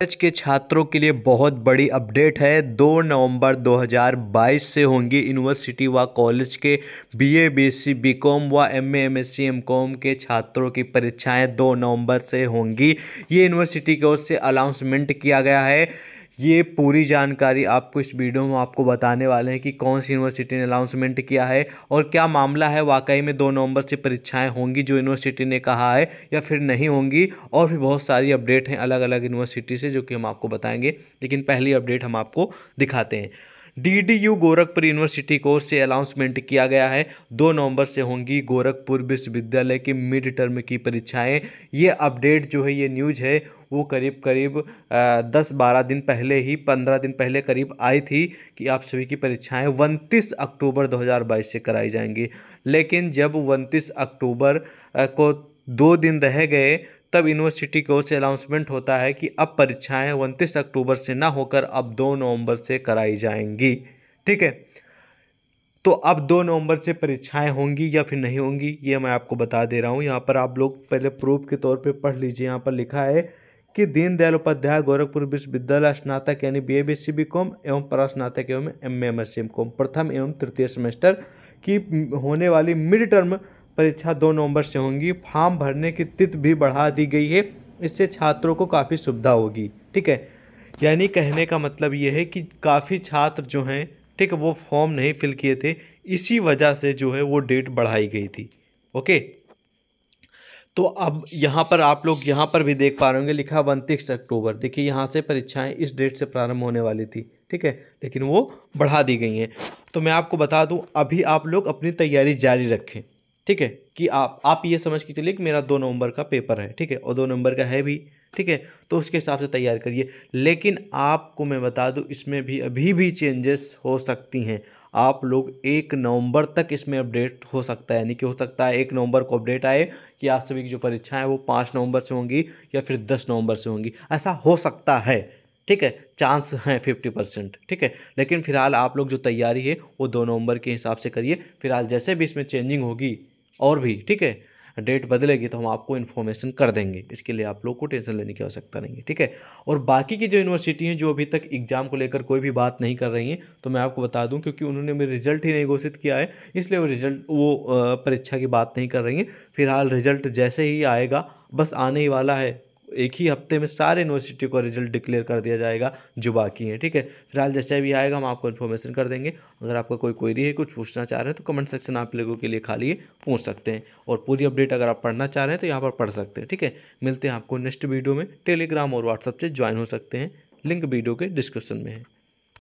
college के छात्रों के लिए बहुत बड़ी अपडेट है 2 नवंबर 2022 से होंगी यूनिवर्सिटी व कॉलेज के बीए बीसी बीकॉम व एमए एमएससी एमकॉम के छात्रों की परीक्षाएं 2 नवंबर से होंगी ये यूनिवर्सिटी की ओर से अनाउंसमेंट किया गया है ये पूरी जानकारी आपको इस वीडियो में आपको बताने वाले हैं कि कौन सी यूनिवर्सिटी ने अनाउंसमेंट किया है और क्या मामला है वाकई में दो नवंबर से परीक्षाएं होंगी जो यूनिवर्सिटी ने कहा है या फिर नहीं होंगी और भी बहुत सारी अपडेट हैं अलग अलग यूनिवर्सिटी से जो कि हम आपको बताएंगे लेकिन पहली अपडेट हम आपको दिखाते हैं डीडीयू गोरखपुर यूनिवर्सिटी कोर्स से अनाउंसमेंट किया गया है दो नवंबर से होंगी गोरखपुर विश्वविद्यालय की मिड टर्म की परीक्षाएं ये अपडेट जो है ये न्यूज़ है वो करीब करीब दस बारह दिन पहले ही पंद्रह दिन पहले करीब आई थी कि आप सभी की परीक्षाएं उनतीस अक्टूबर 2022 से कराई जाएंगी लेकिन जब उनतीस अक्टूबर को दो दिन रह गए तब यूनिवर्सिटी की ओर से अनाउंसमेंट होता है कि अब परीक्षाएं उनतीस अक्टूबर से ना होकर अब दो नवंबर से कराई जाएंगी ठीक है तो अब दो नवंबर से परीक्षाएं होंगी या फिर नहीं होंगी ये मैं आपको बता दे रहा हूँ यहाँ पर आप लोग पहले प्रूफ के तौर पर पढ़ लीजिए यहाँ पर लिखा है कि दीनदयाल उपाध्याय गोरखपुर विश्वविद्यालय स्नातक यानी B A B C B com एवं परास्नातक एवं M M S C M com प्रथम एवं तृतीय सेमेस्टर की होने वाली मिड टर्म परीक्षा दो नवंबर से होंगी फॉर्म भरने की तिथि भी बढ़ा दी गई है इससे छात्रों को काफ़ी सुविधा होगी ठीक है यानी कहने का मतलब ये है कि काफ़ी छात्र जो हैं ठीक है वो फॉर्म नहीं फिल किए थे इसी वजह से जो है वो डेट बढ़ाई गई थी ओके तो अब यहाँ पर आप लोग यहाँ पर भी देख पा रहे होंगे लिखा उनतीस अक्टूबर देखिए यहाँ से परीक्षाएं इस डेट से प्रारंभ होने वाली थी ठीक है लेकिन वो बढ़ा दी गई हैं तो मैं आपको बता दूं अभी आप लोग अपनी तैयारी जारी रखें ठीक है कि आप आप ये समझ के चलिए कि मेरा दो नवंबर का पेपर है ठीक है और दो नवंबर का है भी ठीक है तो उसके हिसाब से तैयार करिए लेकिन आपको मैं बता दूँ इसमें भी अभी भी चेंजेस हो सकती हैं आप लोग एक नवंबर तक इसमें अपडेट हो सकता है यानी कि हो सकता है एक नवंबर को अपडेट आए कि आप सभी की जो परीक्षाएं वो पाँच नवंबर से होंगी या फिर दस नवंबर से होंगी ऐसा हो सकता है ठीक है चांस हैं फिफ्टी परसेंट ठीक है लेकिन फिलहाल आप लोग जो तैयारी है वो दो नवंबर के हिसाब से करिए फिलहाल जैसे भी इसमें चेंजिंग होगी और भी ठीक है डेट बदलेगी तो हम आपको इन्फॉर्मेशन कर देंगे इसके लिए आप लोग को टेंशन लेने की आवश्यकता नहीं है ठीक है और बाकी की जो यूनिवर्सिटी हैं जो अभी तक एग्जाम को लेकर कोई भी बात नहीं कर रही हैं तो मैं आपको बता दूं क्योंकि उन्होंने मेरे रिजल्ट ही नहीं घोषित किया है इसलिए वो रिजल्ट वो परीक्षा की बात नहीं कर रही हैं फिलहाल रिजल्ट जैसे ही आएगा बस आने ही वाला है एक ही हफ्ते में सारे यूनिवर्सिटी का रिजल्ट डिक्लेयर कर दिया जाएगा जो बाकी हैं ठीक है फिलहाल जैसे भी आएगा हम आपको इन्फॉर्मेशन कर देंगे अगर आपका कोई क्वेरी है कुछ पूछना चाह रहे हैं तो कमेंट सेक्शन आप लोगों के लिए खाली पूछ सकते हैं और पूरी अपडेट अगर आप पढ़ना चाह रहे हैं तो यहाँ पर पढ़ सकते हैं ठीक है मिलते हैं आपको नेक्स्ट वीडियो में टेलीग्राम और व्हाट्सअप से ज्वाइन हो सकते हैं लिंक वीडियो के डिस्क्रिप्शन में है